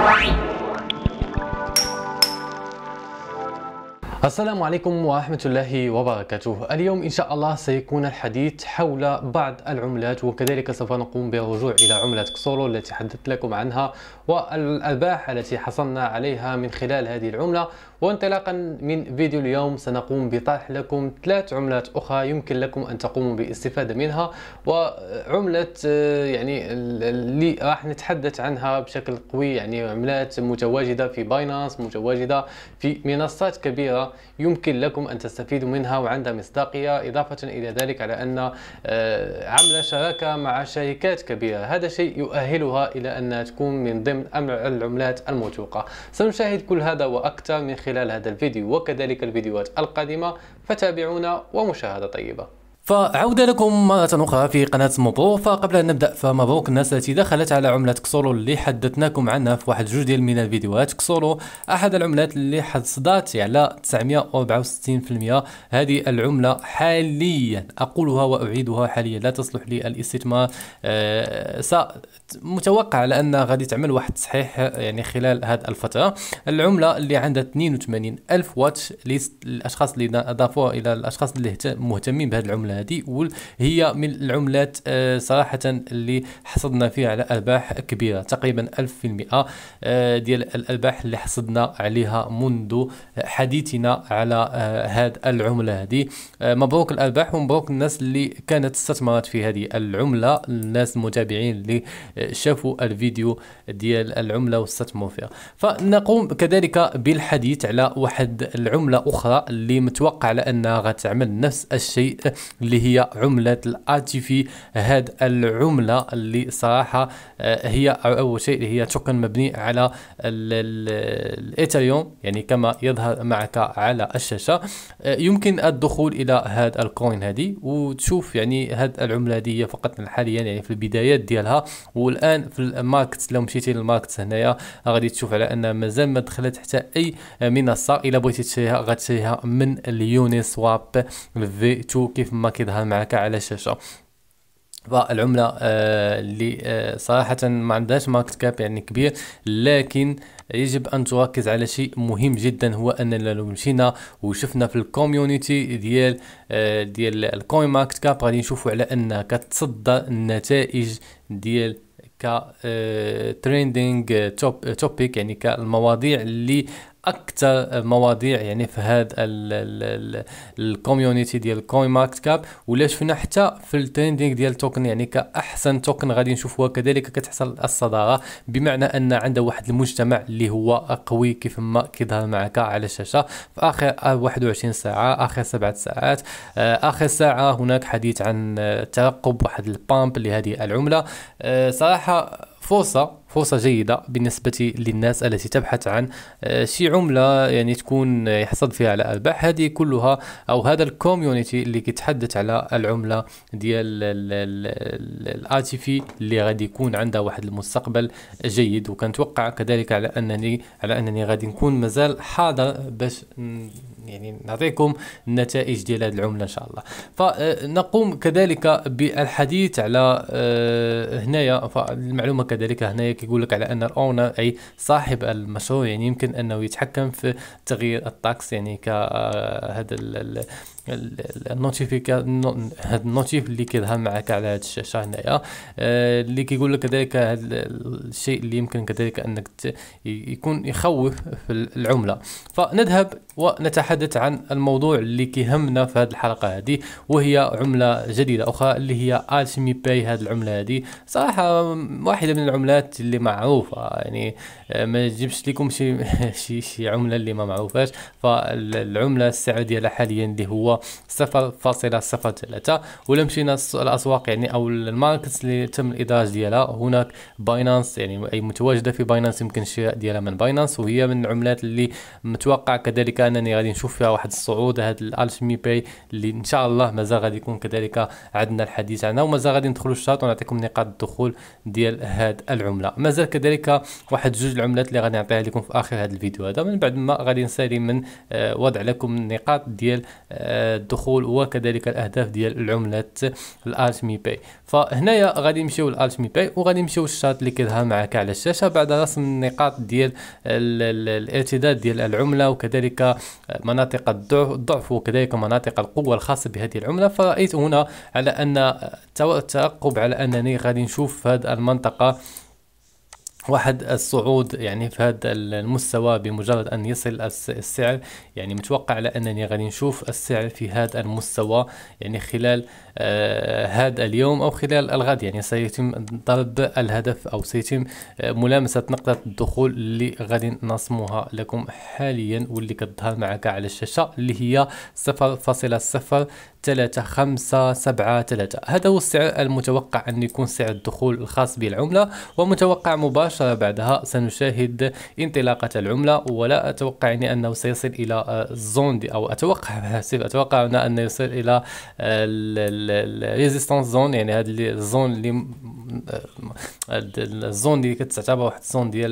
Música السلام عليكم ورحمة الله وبركاته اليوم إن شاء الله سيكون الحديث حول بعض العملات وكذلك سوف نقوم بالرجوع إلى عملة كسولو التي حدثت لكم عنها والأرباح التي حصلنا عليها من خلال هذه العملة وانطلاقا من فيديو اليوم سنقوم بطرح لكم ثلاث عملات أخرى يمكن لكم أن تقوموا بالاستفادة منها وعملة آه، يعني اللي راح نتحدث عنها بشكل قوي يعني عملات متواجدة في باينانس متواجدة في منصات كبيرة يمكن لكم أن تستفيدوا منها وعندها مصداقية إضافة إلى ذلك على أن آه، عمل شراكة مع شركات كبيرة هذا شيء يؤهلها إلى أن تكون من ضمن العملات الموثوقة سنشاهد كل هذا وأكثر من خلال هذا الفيديو وكذلك الفيديوهات القادمة فتابعونا ومشاهدة طيبة فعودة لكم مرة أخرى في قناة موبو فقبل أن نبدأ فمبروك الناس التي دخلت على عملة كسولو اللي حدثناكم عنها في واحد جوج ديال من الفيديوهات كسولو أحد العملات اللي حصدت على 964% هذه العملة حاليا أقولها وأعيدها حاليا لا تصلح للاستثمار أه متوقع على أنها غادي تعمل واحد التصحيح يعني خلال هذه الفترة العملة اللي عندها 82 ألف واتش للأشخاص اللي أضافوها إلى الأشخاص اللي مهتمين بهذه العملة هذه وهي من العملات آه، صراحه اللي حصدنا فيها على ارباح كبيره تقريبا 1000% آه، ديال الارباح اللي حصدنا عليها منذ آه، حديثنا على هاد العمله هذه مبروك الارباح ومبروك الناس اللي كانت استثمرت في هذه العمله الناس المتابعين اللي شافوا الفيديو ديال العمله واستثمروا فيها فنقوم كذلك بالحديث على واحد العمله اخرى اللي متوقع على انها غتعمل نفس الشيء اللي هي عملة الاتيفي هاد العملة اللي صراحة آه، هي أول شيء هي توكن مبني على الإيثريوم يعني كما يظهر معك على الشاشة آه، يمكن الدخول إلى هاد الكوين هذه وتشوف يعني هاد العملة هذه هي فقط حاليا يعني في البدايات ديالها والآن في الماركت لو مشيتي للماركت هنايا غادي تشوف على أن مازال ما دخلت حتى أي منصة إلا بغيتي تشريها غتشريها من اليوني سواب في 2 كيف ما ما كيظهر معك على الشاشه فالعمله آه، اللي آه، صراحه ما عندهاش ماركت كاب يعني كبير لكن يجب ان تركز على شيء مهم جدا هو اننا لو مشينا وشفنا في الكوميونيتي ديال آه، ديال الكوين ماركت كاب غادي نشوفوا على انها كتصدر النتائج ديال ك تريندينغ توبيك يعني كالمواضيع اللي اكثر مواضيع يعني في هذا الكوميونيتي ديال كوين ماركت كاب ولا شفنا حتى في التريندينغ ديال توكن يعني كاحسن توكن غادي نشوفوها كذلك كتحصل الصداره بمعنى ان عنده واحد المجتمع اللي هو قوي كيف ما كيظهر معك على الشاشه في اخر 21 ساعه اخر سبعة ساعات آه، اخر ساعه هناك حديث عن آه، ترقب واحد البامب لهذه العمله آه، صراحه فرصه فرصة جيدة بالنسبة للناس التي تبحث عن آه، شي عملة يعني تكون يحصد فيها على أرباح هذه كلها أو هذا الكوميونيتي اللي كيتحدث على العملة ديال الاتيفي اللي غادي يكون عندها واحد المستقبل جيد وكنتوقع كذلك على أنني على أنني غادي نكون مازال حاضر باش يعني نعطيكم النتائج ديال هذه العمله ان شاء الله فنقوم آه، كذلك بالحديث على آه، هنايا فالمعلومه كذلك هنايا يقول لك على ان الاونر اي صاحب المشروع يعني يمكن انه يتحكم في تغيير الطقس يعني كهذا آه، النوتيفيكا هاد النوتيف اللي كيظهر معك على هاد الشاشه هنايا آه، اللي كيقول لك كذلك هاد الشيء اللي يمكن كذلك انك يكون يخوف في العمله فنذهب ونتحدث عن الموضوع اللي كيهمنا في هذه الحلقه هذه وهي عمله جديده اخرى اللي هي الشمي باي هذه العمله هذه صراحه واحده من العملات اللي معروفه يعني آه، ما نجيبش لكم شي شي, شي عمله اللي ما معروفاش فالعمله السعوديه حاليا اللي هو 0.03 ولا مشينا الاسواق يعني او الماركتس اللي تم الادراج ديالها هناك باينانس يعني اي متواجده في باينانس يمكن الشراء ديالها من باينانس وهي من العملات اللي متوقع كذلك انني غادي نشوف فيها واحد الصعود هذا الالشمي باي اللي ان شاء الله مازال غادي يكون كذلك عندنا الحديث عنها ومازال غادي ندخلوا الشاط ونعطيكم نقاط الدخول ديال هاد العمله مازال كذلك واحد جوج العملات اللي غادي نعطيها لكم في اخر هذا الفيديو هذا من بعد ما غادي نسالي من آه، وضع لكم النقاط ديال آه، الدخول وكذلك الاهداف ديال العملات الالتمي باي فهنايا غادي نمشيو للالتمي باي وغادي نمشيو للشات اللي كيظهر معك على الشاشه بعد رسم النقاط ديال الارتداد ديال العمله وكذلك مناطق الضعف وكذلك مناطق القوه الخاصه بهذه العمله فرايت هنا على ان الترقب على انني غادي نشوف هذه المنطقه واحد الصعود يعني في هذا المستوى بمجرد ان يصل السعر يعني متوقع لانني غادي نشوف السعر في هذا المستوى يعني خلال آه هذا اليوم او خلال الغد يعني سيتم ضرب الهدف او سيتم آه ملامسه نقطه الدخول اللي غادي نصموها لكم حاليا واللي كتظهر معك على الشاشه اللي هي 0.0 ثلاثة خمسة سبعة ثلاثة هذا هو السعر المتوقع أن يكون سعر الدخول الخاص بالعملة ومتوقع مباشر مباشرة بعدها سنشاهد انطلاقة العملة ولا أتوقع يعني أنه سيصل إلى الزون آه، دي أو أتوقع آسف أتوقع أنه يصل إلى آه، الريزيستانس زون يعني هذه الزون اللي آه، الزون اللي كتعتبر واحد الزون ديال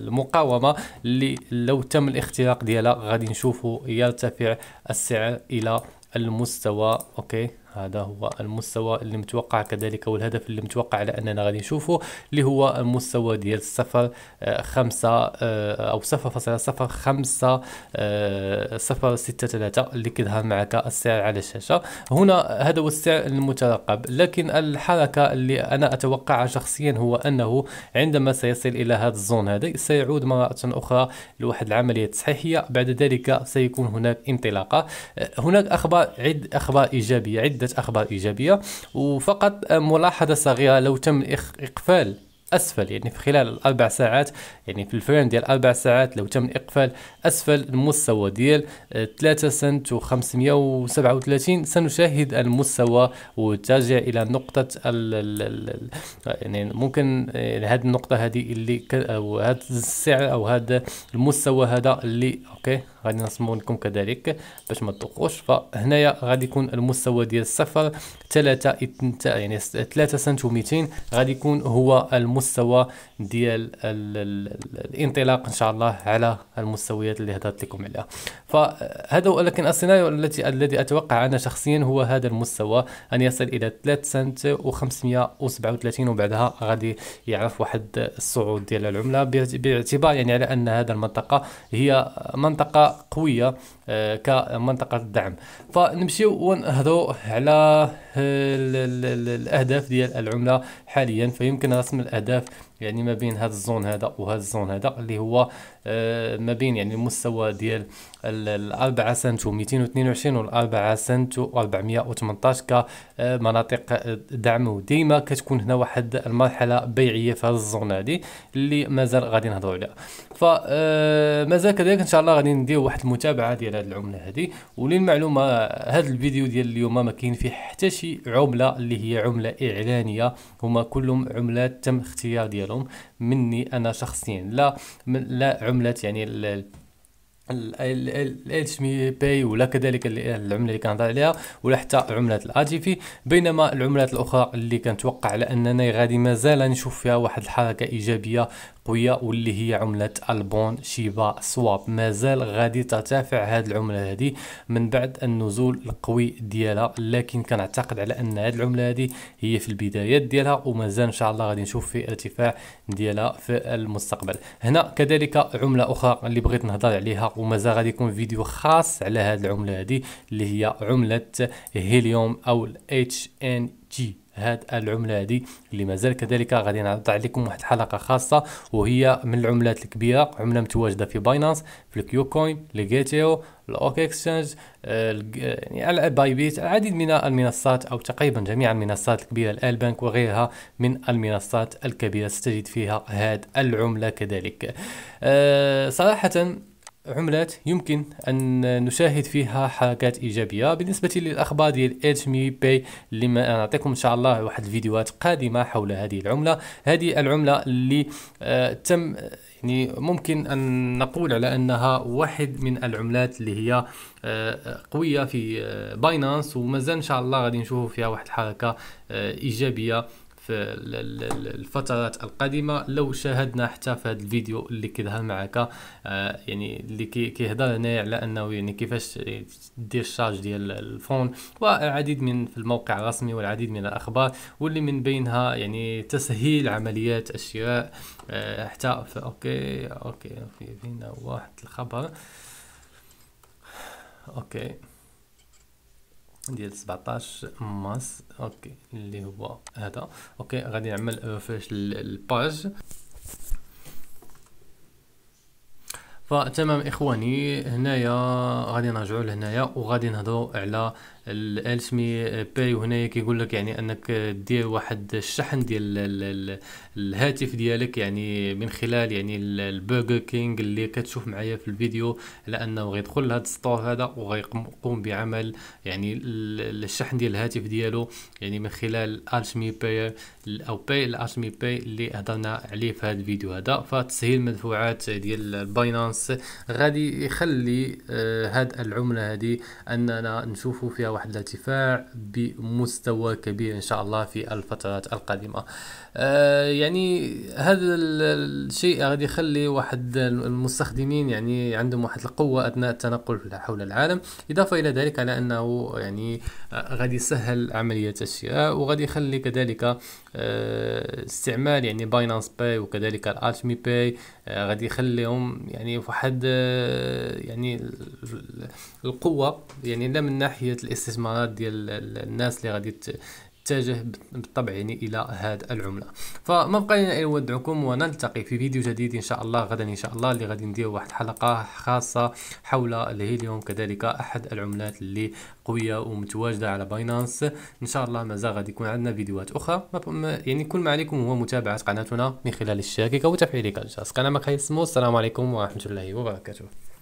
المقاومة اللي لو تم الاختراق ديالها غادي نشوفوا يرتفع السعر إلى المستوى أوكي هذا هو المستوى اللي متوقع كذلك والهدف اللي متوقع لاننا اننا غادي نشوفه اللي هو المستوى ديال صفر آه، خمسة آه، او صفر فاصلة صفر خمسة آه، صفر ستة ثلاثة اللي كيظهر معك السعر على الشاشة هنا هذا هو السعر المترقب لكن الحركة اللي انا اتوقعها شخصيا هو انه عندما سيصل الى هذا الزون هذا سيعود مرة اخرى لواحد العملية تصحيحية بعد ذلك سيكون هناك انطلاقة هناك اخبار عد اخبار ايجابية عدة عدة أخبار إيجابية وفقط ملاحظة صغيرة لو تم إقفال اسفل يعني في خلال الاربع ساعات يعني في الفريم ديال اربع ساعات لو تم اقفال اسفل المستوى ديال 3 آه، سنت و 537 سنشاهد المستوى وترجع الى نقطه ال ال ال يعني ممكن آه، هذه النقطه هذه اللي آه، او هذا السعر او هذا المستوى هذا اللي اوكي غادي نرسمو لكم كذلك باش ما تدقوش فهنايا غادي يكون المستوى ديال الصفر 3 يعني 3 سنت و 200 غادي يكون هو المستوى المستوى ديال الانطلاق ان شاء الله على المستويات اللي هضرت لكم عليها فهذا ولكن السيناريو التي الذي اتوقع انا شخصيا هو هذا المستوى ان يصل الى 3 سنت و537 وبعدها غادي يعرف واحد الصعود ديال العمله باعتبار يعني على ان هذا المنطقه هي منطقه قويه آه، كمنطقه الدعم فنمشيو ونهضروا على الاهداف ديال العمله حاليا فيمكن رسم الاهداف stuff يعني ما بين هذا الزون هذا وهذا الزون هذا اللي هو آه، ما بين يعني المستوى ديال ال 4 سنت 222 وال 4 سنت 418 كمناطق دعم وديما كتكون هنا واحد المرحله بيعيه في هذا الزون هذه اللي مازال غادي نهضروا عليها فمازال آه، كذلك ان شاء الله غادي ندير واحد المتابعه ديال هذه العمله هذه وللمعلومه هذا الفيديو ديال اليوم ما كاين فيه حتى شي عمله اللي هي عمله اعلانيه هما كلهم عملات تم اختيار ديالهم الام مني انا شخصيا لا لا عمله يعني الاتش مي باي ولا كذلك العمله اللي كنهضر عليها ولا حتى عمله تي في بينما العملات الاخرى اللي كنتوقع على اننا غادي مازال نشوف فيها واحد الحركه ايجابيه قويه واللي هي عمله البون شيبا سواب مازال غادي ترتفع هذه العمله هذه من بعد النزول القوي ديالها لكن كنعتقد على ان هذه العمله هذه هي في البدايات ديالها ومازال ان شاء الله غادي نشوف في ارتفاع ديالها في المستقبل هنا كذلك عمله اخرى اللي بغيت نهضر عليها ومازال غادي يكون فيديو خاص على هذه العمله هذه اللي هي عمله هيليوم او الاتش ان جي هاد العمله هذه اللي مازال كذلك غادي نعرض عليكم واحد الحلقه خاصه وهي من العملات الكبيره عمله متواجده في باينانس في الكيو كوين الجيتيو الاوك اكسشينج يعني باي بيت العديد من المنصات او تقريبا جميع المنصات الكبيره الالبنك وغيرها من المنصات الكبيره ستجد فيها هاد العمله كذلك آه، صراحه عملات يمكن ان نشاهد فيها حركات ايجابيه بالنسبه للاخبار ديال e اتش مي باي اللي نعطيكم ان شاء الله واحد الفيديوهات قادمه حول هذه العمله هذه العمله اللي آه تم يعني ممكن ان نقول على انها واحد من العملات اللي هي آه، قويه في باينانس آه، ومازال ان شاء الله غادي نشوفوا فيها واحد الحركه آه، ايجابيه في الفترات القادمه لو شاهدنا حتى في هذا الفيديو اللي كيظهر معك آه، يعني اللي كيهضر هنا على انه يعني كيفاش دير الشارج ديال الفون والعديد من في الموقع الرسمي والعديد من الاخبار واللي من بينها يعني تسهيل عمليات الشراء آه، حتى في اوكي اوكي في فينا واحد الخبر اوكي ديال 17 ماس اوكي اللي هو هذا اوكي غادي نعمل فاش الباج فتمام اخواني هنايا غادي نرجعوا لهنايا وغادي نهضروا على الان سمي باي وهنايا كيقول لك يعني انك دير واحد الشحن ديال الهاتف ديالك يعني من خلال يعني البرجر كينغ اللي كتشوف معايا في الفيديو لانه غيدخل لهذا السطور هذا وغيقوم بعمل يعني الشحن ديال الهاتف ديالو يعني من خلال الشمي باي او باي الشمي باي اللي هضرنا عليه في هذا الفيديو هذا فتسهيل المدفوعات ديال الباينانس غادي يخلي هذه آه، العمله هذه اننا نشوفوا فيها واحد الارتفاع بمستوى كبير ان شاء الله في الفترات القادمه آه، يعني هذا الشيء غادي يخلي واحد المستخدمين يعني عندهم واحد القوه اثناء التنقل حول العالم اضافه الى ذلك على انه يعني آه، غادي يسهل عمليه الشراء وغادي يخلي كذلك آه، استعمال يعني باينانس باي وكذلك الالتمي باي غادي يخليهم يعني في واحد يعني القوه يعني لا من ناحيه الاس الاستثمارات ديال الناس اللي غادي تتجه بالطبع يعني الى هذه العمله فما بقى لنا الا نودعكم ونلتقي في فيديو جديد ان شاء الله غدا ان شاء الله اللي غادي ندير واحد حلقه خاصه حول الهيليوم كذلك احد العملات اللي قويه ومتواجده على باينانس ان شاء الله مازال غادي يكون عندنا فيديوهات اخرى يعني كل ما عليكم هو متابعه قناتنا من خلال الشاكك وتفعيل الجرس كان معكم السلام عليكم ورحمه الله وبركاته